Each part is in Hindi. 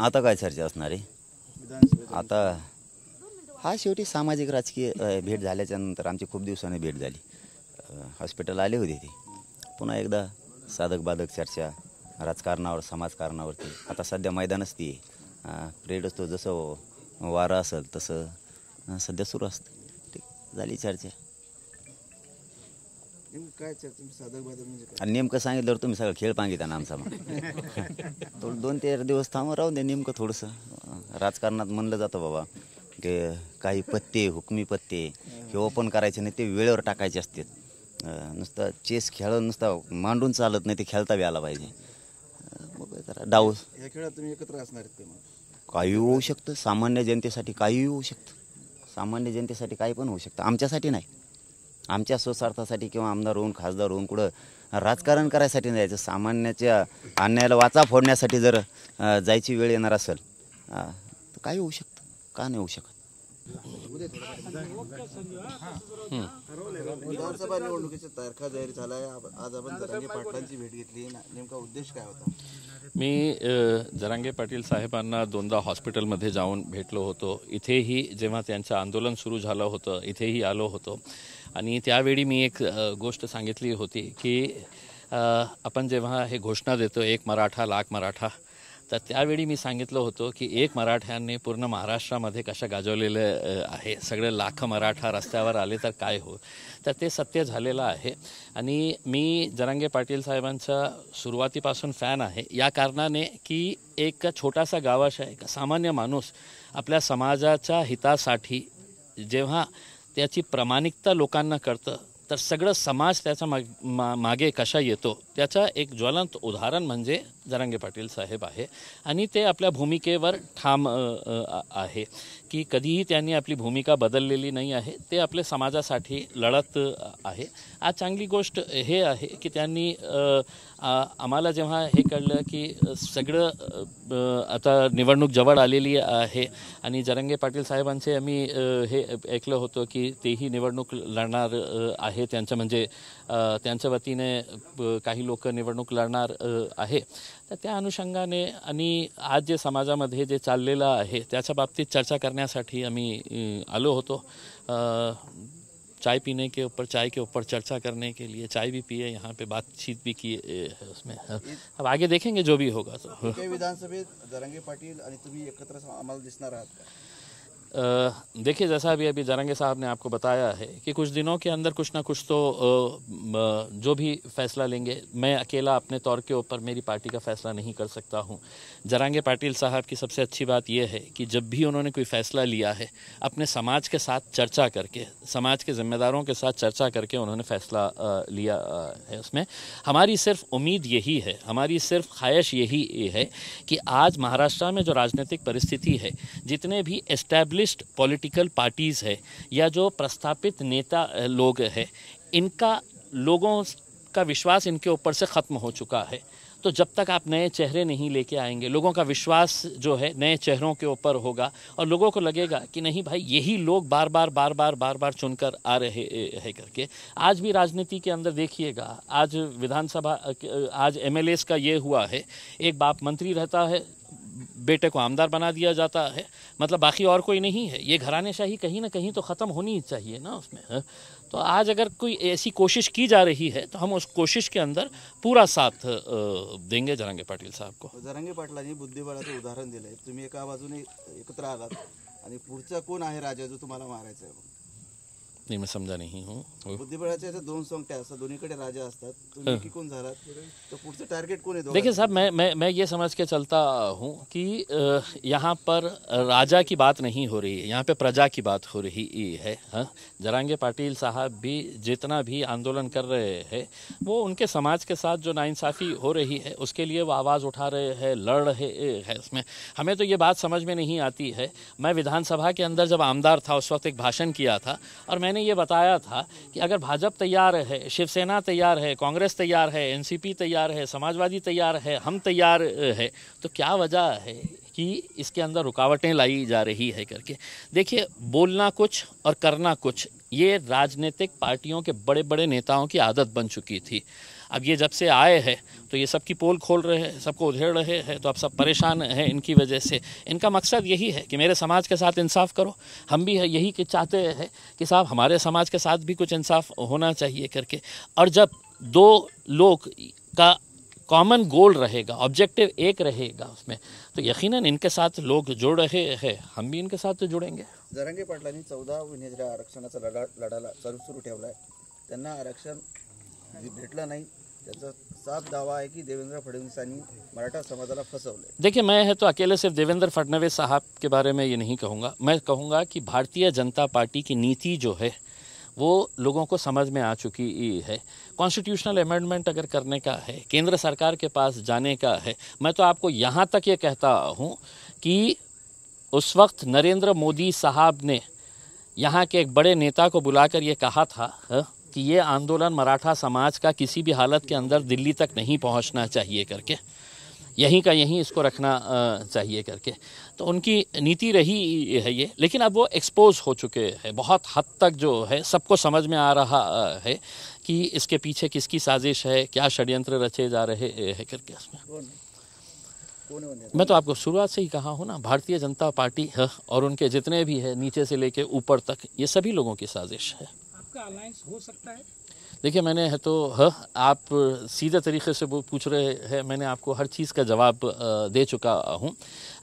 आता काय चर्चा असणार आहे आता हा शेवटी सामाजिक राजकीय भेट झाल्याच्या नंतर आमची खूप दिवसाने भेट झाली हॉस्पिटल आले होते ते पुन्हा एकदा साधक बाधक चर्चा राजकारणावर समाजकारणावरती आता सध्या मैदान ती प्रेड असतो जसं वारं असेल तसं सध्या सुरू असतं ठीक झाली चर्चा म्हणजे आणि नेमकं सांगितलं तुम्ही सगळं खेळ पांगिता ना आमचा मग दोन ते दिवस थांबून राहून दे नेमकं थोडस राजकारणात म्हणलं जातं बाबा की काही पत्ते हुकमी पत्ते हे ओपन करायचे नाही ते वेळेवर टाकायचे असते नुसतं चेस खेळ नुसता मांडून चालत नाही ते खेळता बी आला पाहिजे मग जरा तुम्ही एकत्र असणार काही होऊ शकतं सामान्य जनतेसाठी काही होऊ शकतं सामान्य जनतेसाठी काही पण होऊ शकतं आमच्यासाठी नाही आमच्या स्वस्वार्थासाठी किंवा आमदार होऊन खासदार होऊन कुठं राजकारण करायसाठी नाही जायचं सामान्याच्या अन्यायाला वाचा फोडण्यासाठी जर जायची वेळ येणार असेल तर काय होऊ शकतं का नाही होऊ शकत विधानसभा निवडणुकीच्या तारखा जाहीर झाला आज आपण जरांगे पाटलांची भेट घेतली नेमका उद्देश काय होता मी जरांगे पाटील साहेबांना दोनदा हॉस्पिटलमध्ये जाऊन भेटलो होतो इथेही जेव्हा त्यांचं आंदोलन सुरू झालं होतं इथेही आलो होतो आणि त्यावेळी मी एक गोष्ट सांगितली होती की आपण जेव्हा हे घोषणा देतो एक मराठा लाख मराठा तर त्यावेळी मी सांगितलं होतं की एक मराठ्यांनी पूर्ण महाराष्ट्रामध्ये कशा गाजवलेलं आहे सगळे लाख मराठा रस्त्यावर आले तर काय हो तर ते सत्य झालेलं आहे आणि मी जरांगे पाटील साहेबांचा सुरुवातीपासून फॅन आहे या कारणाने की एक छोटासा गावाशा एक सामान्य माणूस आपल्या समाजाच्या हितासाठी जेव्हा त्याची प्रामाणिकता लोकांना कळतं तर सगळं समाज त्याचा मागे कशा येतो त्याचा एक ज्वलंत उदाहरण म्हणजे जरांगे पाटील साहेब आहे आणि ते आपल्या भूमिकेवर ठाम आहे की कधीही त्यांनी आपली भूमिका बदललेली नाही आहे ते आपल्या समाजासाठी लढत आहे आज चांगली गोष्ट हे आहे की त्यांनी आम्हाला जेव्हा हे कळलं की सगळं आता निवडणूक जवळ आलेली आहे आणि जरंगे पाटील साहेबांचे आम्ही हे ऐकलं होतं की तेही निवडणूक लढणार आहे त्यांचं म्हणजे त्यांच्या वतीने काही लोक निवडणूक लढणार आहे तर त्या अनुषंगाने आज जे समाजामध्ये जे चाललेलं आहे चर्चा करण्यासाठी आम्ही आलो होतो चाय पीने के ऊपर चाय के ऊपर चर्चा करने के लिए चाय भी पिए यहाँ पे बातचीत भी किए उसमें अब आगे देखेंगे जो भी होगा तो विधानसभेत जरांगे एकत्र आम्हाला दिसणार आहात देखिए जैसा अभी अभी जरंगे साहब ने आपको बताया है कि कुछ दिनों के अंदर कुछ ना कुछ तो जो भी फैसला लेंगे मैं अकेला अपने तौर के ऊपर मेरी पार्टी का फैसला नहीं कर सकता हूं जरंगे पाटिल साहब की सबसे अच्छी बात यह है कि जब भी उन्होंने कोई फैसला लिया है अपने समाज के साथ चर्चा करके समाज के जिम्मेदारों के साथ चर्चा करके उन्होंने फैसला लिया है उसमें हमारी सिर्फ उम्मीद यही है हमारी सिर्फ ख्वाहिश यही है कि आज महाराष्ट्र में जो राजनीतिक परिस्थिति है जितने भी एस्टैब्लिश एस्टैब्लिश्ड पॉलिटिकल पार्टीज़ है या जो प्रस्थापित नेता लोग हैं इनका लोगों का विश्वास इनके ऊपर से ख़त्म हो चुका है तो जब तक आप नए चेहरे नहीं लेके आएंगे लोगों का विश्वास जो है नए चेहरों के ऊपर होगा और लोगों को लगेगा कि नहीं भाई यही लोग बार बार बार बार बार बार चुनकर आ रहे हैं करके आज भी राजनीति के अंदर देखिएगा आज विधानसभा आज एम का ये हुआ है एक बाप मंत्री रहता है बेटे को आमदार बना दिया जाता है मतलब बाकी और कोई नहीं है ये घरानेशाही कहीं ना कहीं तो ख़त्म होनी चाहिए ना उसमें है? तो आज अगर कोई ऐसी कोशिश की जा रही है तो हम उस कोशिश के अंदर पूरा साथ देंगे जरंगे पाटिल साहब को जरांगे पाटलांनी बुद्धिबळाचं उदाहरण दिलं आहे तुम्ही एका बाजूने एकत्र आलात आणि पुढचा राजा जो तुम्हारा मारा है नहीं मैं समझा नहीं हूँ बुद्धिबळाचे दोन असतात दोन्हीकडे राजा असतात तुम्ही कोण झालात पुढचं टार्गेट कोण देखिए साहब मैं मैं मैं ये समझ के चलता हूँ कि यहाँ पर राजा की बात नहीं हो रही है यहाँ पे प्रजा की बात हो रही है हा? जरांगे पाटिल साहब भी जितना भी आंदोलन कर रहे हैं वो उनके समाज के साथ जो नाइंसाफ़ी हो रही है उसके लिए वो आवाज़ उठा रहे हैं लड़ रहे हैं उसमें हमें तो ये बात समझ में नहीं आती है मैं विधानसभा के अंदर जब आमदार था उस वक्त एक भाषण किया था और मैं मैंने ये बताया था कि अगर भाजपा तैयार है शिवसेना तैयार है कांग्रेस तैयार है एनसीपी तैयार है समाजवादी तैयार है हम तैयार है तो क्या वजह है कि इसके अंदर रुकावटें लाई जा रही है करके देखिए बोलना कुछ और करना कुछ ये राजनीतिक पार्टियों के बड़े बड़े नेताओं की आदत बन चुकी थी अब ये जब से आए हैं तो ये सबकी पोल खोल रहे हैं सबको उधेड़ रहे हैं तो आप सब परेशान हैं इनकी वजह से इनका मकसद यही है कि मेरे समाज के साथ इंसाफ करो हम भी यही कि चाहते हैं कि साहब हमारे समाज के साथ भी कुछ इंसाफ होना चाहिए करके और जब दो लोग का कॉमन गोल रहेगा ऑब्जेक्टिव एक रहेगा उसमें तो यकीन इनके साथ लोग जुड़ रहे हैं हम भी इनके साथ जुड़ेंगे जरंगे पाटलांनी चौदह महिन्याच्या आरक्षणाचा लढा लढा सुरू ठेवला आरक्षण भेटलं नहीं साफ दावा है कि देवेंद्र फडणवीसांनी मराठा समाजाला फसवले देखिए मैं है तो अकेले सिर्फ देवेंद्र फडणवीस साहब के बारे में ये नहीं कहूँगा मैं कहूँगा कि भारतीय जनता पार्टी की नीति जो है वो लोगों को समझ में आ चुकी है कॉन्स्टिट्यूशनल अमेंडमेंट अगर करने का है केंद्र सरकार के पास जाने का है मैं तो आपको यहाँ तक ये कहता हूँ कि उस वक्त नरेंद्र मोदी साहब ने यहाँ के एक बड़े नेता को बुलाकर ये कहा था हाँ, कि ये आंदोलन मराठा समाज का किसी भी हालत के अंदर दिल्ली तक नहीं पहुंचना चाहिए करके यहीं का यहीं इसको रखना चाहिए करके तो उनकी नीति रही है ये लेकिन अब वो एक्सपोज हो चुके हैं बहुत हद तक जो है सबको समझ में आ रहा है कि इसके पीछे किसकी साजिश है क्या षड्यंत्र रचे जा रहे हैं करके उसमें मैं तो आपको शुरुआत से ही कहा हूँ ना भारतीय जनता पार्टी और उनके जितने भी है नीचे से लेके ऊपर तक ये सभी लोगों की साजिश है आपका अलायंस हो सकता है देखिए मैंने है तो ह, हाँ, आप सीधे तरीके से वो पूछ रहे हैं मैंने आपको हर चीज़ का जवाब दे चुका हूँ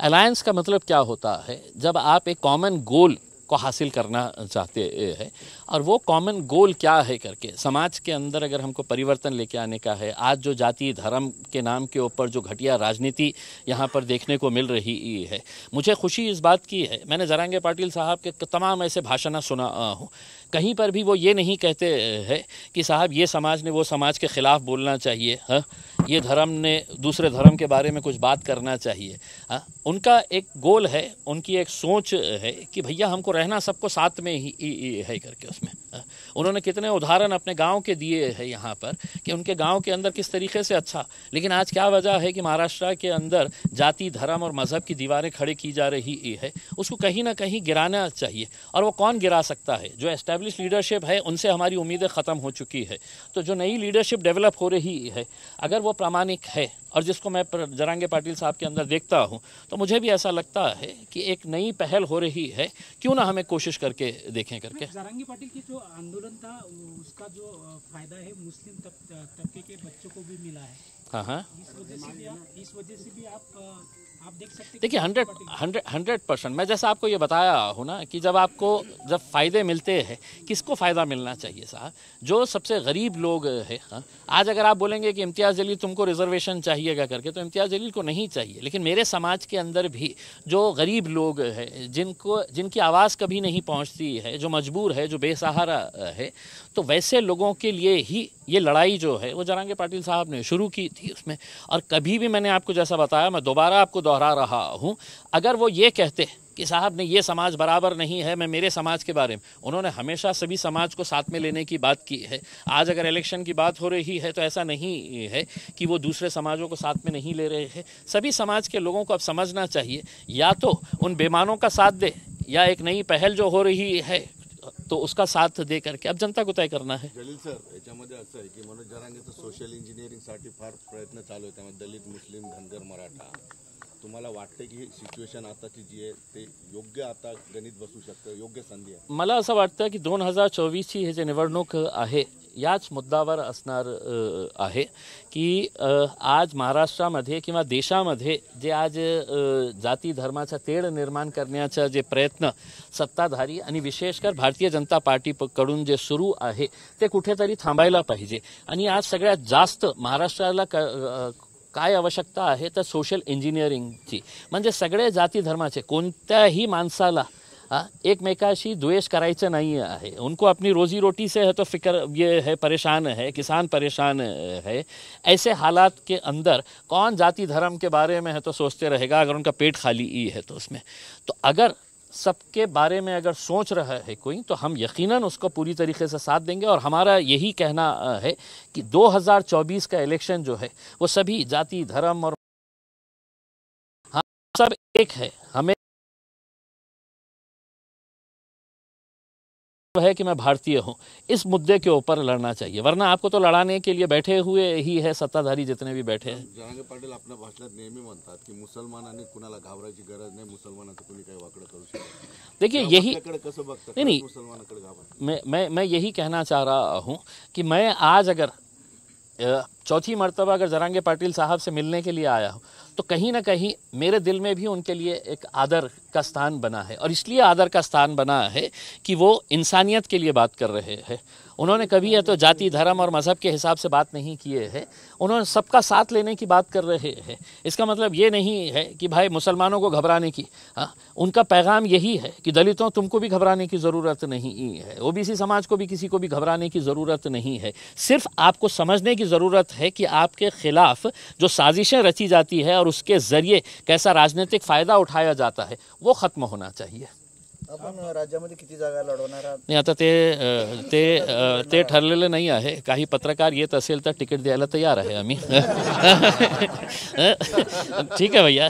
अलायंस का मतलब क्या होता है जब आप एक कॉमन गोल को हासिल करना चाहते हैं और वो कॉमन गोल क्या है करके समाज के अंदर अगर हमको परिवर्तन लेके आने का है आज जो जाति धर्म के नाम के ऊपर जो घटिया राजनीति यहाँ पर देखने को मिल रही है मुझे खुशी इस बात की है मैंने जरांगे पाटिल साहब के तमाम ऐसे भाषण सुना हूँ कहीं पर भी वो ये नहीं कहते हैं कि साहब ये समाज ने वो समाज के ख़िलाफ़ बोलना चाहिए हाँ ये धर्म ने दूसरे धर्म के बारे में कुछ बात करना चाहिए हाँ उनका एक गोल है उनकी एक सोच है कि भैया हमको रहना सबको साथ में ही, ही, ही है करके उसमें उन्होंने कितने उदाहरण अपने गांव के दिए है यहाँ पर कि उनके गांव के अंदर किस तरीके से अच्छा लेकिन आज क्या वजह है कि महाराष्ट्र के अंदर जाति धर्म और मज़हब की दीवारें खड़े की जा रही है उसको कहीं ना कहीं गिराना चाहिए और वो कौन गिरा सकता है जो एस्टेब्लिश लीडरशिप है उनसे हमारी उम्मीदें ख़त्म हो चुकी है तो जो नई लीडरशिप डेवलप हो रही है अगर वो प्रामाणिक है और जिसको मैं जरांगे पाटिल साहब के अंदर देखता हूँ तो मुझे भी ऐसा लगता है कि एक नई पहल हो रही है क्यों ना हमें कोशिश करके देखें करके जरांगे पाटिल की जो आंदोलन था उसका जो फायदा है मुस्लिम तबके के बच्चों को भी मिला है हाँ, हाँ। इस वजह से भी आप देखिए हंड्रेड हंड्रेड हंड्रेड परसेंट मैं जैसा आपको ये बताया हूँ ना कि जब आपको जब फ़ायदे मिलते हैं किसको फ़ायदा मिलना चाहिए साहब जो सबसे गरीब लोग हैं हाँ। आज अगर आप बोलेंगे कि इम्तियाज़ जलील तुमको रिजर्वेशन चाहिए क्या करके तो इम्तियाज़ जलील को नहीं चाहिए लेकिन मेरे समाज के अंदर भी जो गरीब लोग हैं जिनको जिनकी आवाज़ कभी नहीं पहुँचती है जो मजबूर है जो बेसहारा है तो वैसे लोगों के लिए ही ये लड़ाई जो है वो जरांगे पाटिल साहब ने शुरू की थी उसमें और कभी भी मैंने आपको जैसा बताया मैं दोबारा आपको दोहरा रहा हूँ अगर वो ये कहते कि साहब ने ये समाज बराबर नहीं है मैं मेरे समाज के बारे में उन्होंने हमेशा सभी समाज को साथ में लेने की बात की है आज अगर इलेक्शन की बात हो रही है तो ऐसा नहीं है कि वो दूसरे समाजों को साथ में नहीं ले रहे हैं सभी समाज के लोगों को अब समझना चाहिए या तो उन बेमानों का साथ दे या एक नई पहल जो हो रही है तो उसका साथ दे करके अब जनता को तय करना है जलील सर याच्यामध्ये असं आहे मनोज जरांगेचं सोशल इंजीनियरिंग फार प्रयत्न चालू आहे त्यामध्ये दलित मुस्लिम धनगर मराठा तुम्हाला वाटतं की सिच्युएशन आताची जी आहे ते योग्य आता गणित बसू शकतं योग्य संधी आहे मला असं वाटतं की दोन हजार चोवीसची हे जे निवडणूक आहे याच मुद्द्यावर असणार आहे की आज महाराष्ट्रामध्ये किंवा देशामध्ये जे आज जाती धर्माचा तेढ निर्माण करण्याचा जे प्रयत्न सत्ताधारी आणि विशेषकर भारतीय जनता पार्टीकडून जे सुरू आहे ते कुठेतरी थांबायला पाहिजे आणि आज सगळ्यात जास्त महाराष्ट्राला काय आवश्यकता आहे तर सोशल इंजिनिअरिंगची म्हणजे सगळे जाती धर्माचे कोणत्याही माणसाला एकमेकाशी द्वेष करायचं नहीं है उनको अपनी रोजी रोटी से है तो फिक्र ये है परेशान है किसान परेशान है ऐसे हालात के अंदर कौन जाति धर्म के बारे में है तो सोचते रहेगा अगर उनका पेट खाली ही है तो उसमें तो अगर सबके बारे में अगर सोच रहा है कोई तो हम यकीनन उसको पूरी तरीके से साथ देंगे और हमारा यही कहना है कि 2024 का इलेक्शन जो है वो सभी जाति धर्म और हाँ सब एक है हमें गर्व है कि मैं भारतीय हूँ इस मुद्दे के ऊपर लड़ना चाहिए वरना आपको तो लड़ाने के लिए बैठे हुए ही है सत्ताधारी जितने भी बैठे हैं जहांगीर पाटील आपल्या भाषणात नेहमी मानता कि मुसलमान ने कुनाला कुणाला की गरज नाही मुसलमानाचं कोणी काही वाकडं करू शकत देखिए यही नहीं नहीं मुसलमान नाही मुसलमानाकडे मैं मैं मैं यही कहना चाह रहा हूँ कि मैं आज अगर चौथी मरतबा अगर जरांगे पाटिल साहब से मिलने के लिए आया हो तो कहीं ना कहीं मेरे दिल में भी उनके लिए एक आदर का स्थान बना है और इसलिए आदर का स्थान बना है कि वो इंसानियत के लिए बात कर रहे हैं उन्होंने कभी या तो जाति धर्म और मज़हब के हिसाब से बात नहीं किए हैं उन्होंने सबका साथ लेने की बात कर रहे हैं इसका मतलब ये नहीं है कि भाई मुसलमानों को घबराने की हाँ उनका पैगाम यही है कि दलितों तुमको भी घबराने की ज़रूरत नहीं है ओ समाज को भी किसी को भी घबराने की ज़रूरत नहीं है सिर्फ आपको समझने की ज़रूरत है कि आपके ख़िलाफ़ जो साजिशें रची जाती है और उसके ज़रिए कैसा राजनीतिक फ़ायदा उठाया जाता है वो ख़त्म होना चाहिए राज्य राज्यामध्ये किती जागा लढवणार आता ते ते ते ठरलेलं नाही पत्रकार ये असेल तो तिकट दयाल तैयार है आम्मी ठीक है भैया